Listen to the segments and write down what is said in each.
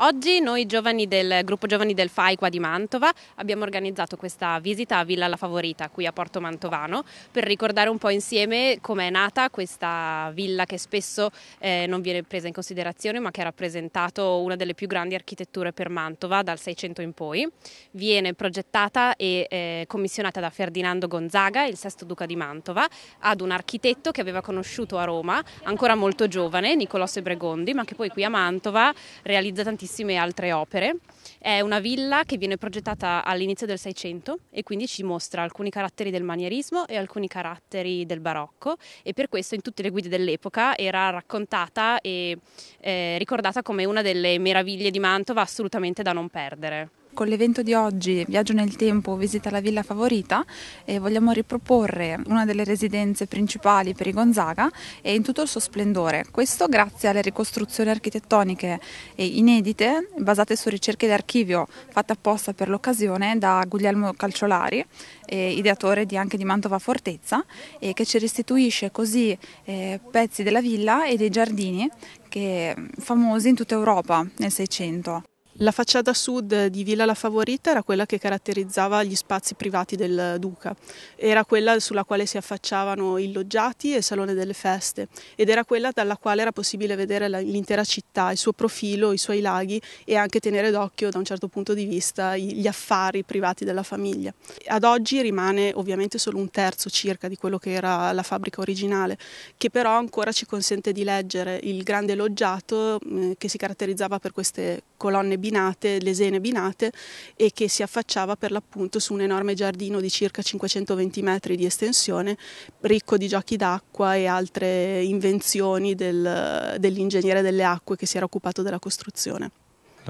Oggi noi giovani del gruppo giovani del FAI qua di Mantova abbiamo organizzato questa visita a Villa La Favorita qui a Porto Mantovano per ricordare un po' insieme com'è nata questa villa che spesso eh, non viene presa in considerazione ma che ha rappresentato una delle più grandi architetture per Mantova dal 600 in poi. Viene progettata e eh, commissionata da Ferdinando Gonzaga, il sesto duca di Mantova, ad un architetto che aveva conosciuto a Roma ancora molto giovane, Nicolò Sebregondi, ma che poi qui a Mantova realizza tantissimi tantissime altre opere. È una villa che viene progettata all'inizio del Seicento e quindi ci mostra alcuni caratteri del manierismo e alcuni caratteri del barocco e per questo in tutte le guide dell'epoca era raccontata e eh, ricordata come una delle meraviglie di Mantova assolutamente da non perdere. Con l'evento di oggi, Viaggio nel tempo, visita la villa favorita, eh, vogliamo riproporre una delle residenze principali per i Gonzaga e in tutto il suo splendore. Questo grazie alle ricostruzioni architettoniche inedite, basate su ricerche d'archivio fatte apposta per l'occasione da Guglielmo Calciolari, eh, ideatore di, anche di Mantova Fortezza, e che ci restituisce così eh, pezzi della villa e dei giardini che, mm, famosi in tutta Europa nel Seicento. La facciata sud di Villa La Favorita era quella che caratterizzava gli spazi privati del Duca, era quella sulla quale si affacciavano i loggiati e il salone delle feste ed era quella dalla quale era possibile vedere l'intera città, il suo profilo, i suoi laghi e anche tenere d'occhio da un certo punto di vista gli affari privati della famiglia. Ad oggi rimane ovviamente solo un terzo circa di quello che era la fabbrica originale, che però ancora ci consente di leggere il grande loggiato eh, che si caratterizzava per queste colonne bianche binate, lesene binate e che si affacciava per l'appunto su un enorme giardino di circa 520 metri di estensione, ricco di giochi d'acqua e altre invenzioni del, dell'ingegnere delle acque che si era occupato della costruzione.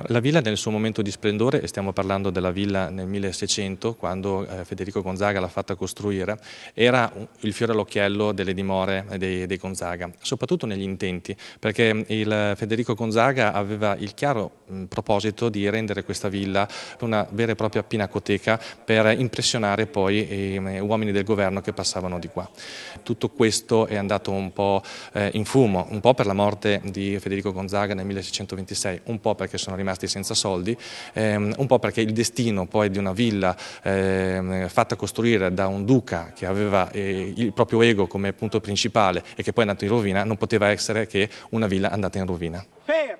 La villa nel suo momento di splendore, e stiamo parlando della villa nel 1600, quando eh, Federico Gonzaga l'ha fatta costruire, era il fiore all'occhiello delle dimore eh, dei, dei, Gonzaga, soprattutto negli intenti, perché il Federico Gonzaga aveva il chiaro proposito di rendere questa villa una vera e propria pinacoteca per impressionare poi i ehm, uomini del governo che passavano di qua. Tutto questo è andato un po' eh, in fumo, un po' per la morte di Federico Gonzaga nel 1626, un po' perché sono rimasti rimasti senza soldi, ehm, un po' perché il destino poi di una villa ehm, fatta costruire da un duca che aveva eh, il proprio ego come punto principale e che poi è andato in rovina, non poteva essere che una villa andata in rovina. Fair.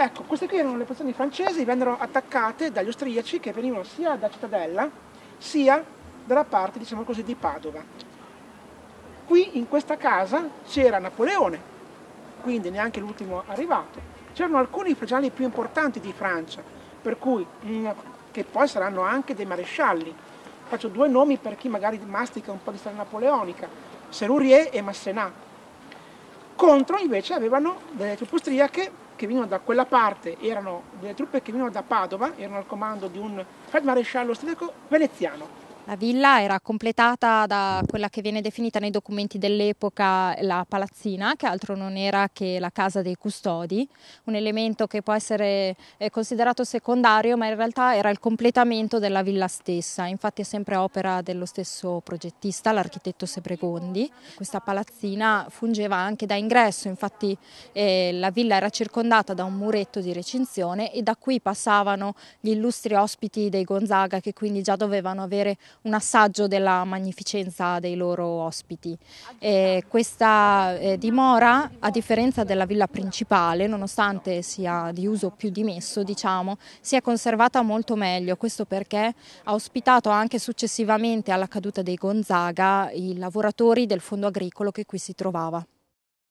Ecco, queste qui erano le posizioni francesi, vennero attaccate dagli austriaci che venivano sia da Cittadella sia dalla parte, diciamo così, di Padova. Qui in questa casa c'era Napoleone, quindi neanche l'ultimo arrivato. C'erano alcuni fragiali più importanti di Francia, per cui, mm, che poi saranno anche dei marescialli. Faccio due nomi per chi magari mastica un po' di storia napoleonica, Serurier e Massena. Contro invece avevano delle truppe austriache che venivano da quella parte, erano delle truppe che venivano da Padova, erano al comando di un feldmaresciallo austriaco veneziano, la villa era completata da quella che viene definita nei documenti dell'epoca la palazzina, che altro non era che la casa dei custodi, un elemento che può essere eh, considerato secondario, ma in realtà era il completamento della villa stessa. Infatti è sempre opera dello stesso progettista, l'architetto Sebregondi. Questa palazzina fungeva anche da ingresso, infatti eh, la villa era circondata da un muretto di recinzione e da qui passavano gli illustri ospiti dei Gonzaga che quindi già dovevano avere un assaggio della magnificenza dei loro ospiti. Eh, questa eh, dimora, a differenza della villa principale, nonostante sia di uso più dimesso, diciamo, si è conservata molto meglio, questo perché ha ospitato anche successivamente alla caduta dei Gonzaga i lavoratori del fondo agricolo che qui si trovava.